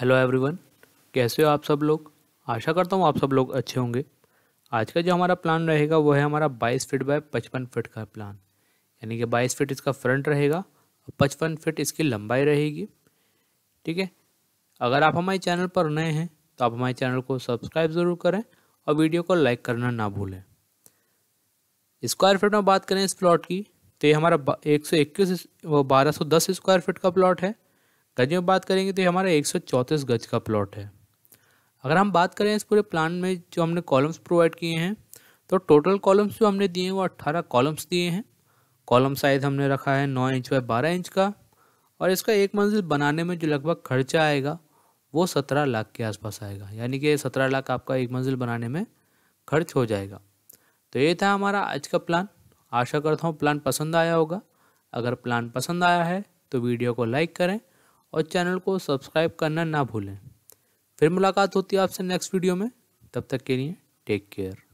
hello everyone कैसे हो आप सब लोग आशा करता हूँ आप सब लोग अच्छे होंगे आज का जो हमारा प्लान रहेगा वो है हमारा 22 फीट बाय 55 फीट का प्लान यानी कि 22 फीट इसका फ्रंट रहेगा और पचपन फीट इसकी लंबाई रहेगी ठीक है अगर आप हमारे चैनल पर नए हैं तो आप हमारे चैनल को सब्सक्राइब ज़रूर करें और वीडियो को लाइक करना ना भूलें स्क्वायर फिट में बात करें इस प्लॉट की तो ये हमारा एक सौ इक्कीस वो बारह सौ दस स्क्वायर फिट का प्लॉट है गज में बात करेंगे तो ये हमारा एक गज का प्लॉट है अगर हम बात करें इस पूरे प्लान में जो हमने कॉलम्स प्रोवाइड किए हैं तो टोटल कॉलम्स जो हमने दिए हैं वो अट्ठारह कॉलम्स दिए हैं कॉलम साइज हमने रखा है नौ इंच बाय बारह इंच का और इसका एक मंजिल बनाने में जो लगभग खर्चा आएगा वो सत्रह लाख के आसपास आएगा यानी कि सत्रह लाख आपका एक मंजिल बनाने में खर्च हो जाएगा तो ये था हमारा आज का प्लान आशा करता हूँ प्लान पसंद आया होगा अगर प्लान पसंद आया है तो वीडियो को लाइक करें और चैनल को सब्सक्राइब करना ना भूलें फिर मुलाकात होती है आपसे नेक्स्ट वीडियो में तब तक के लिए टेक केयर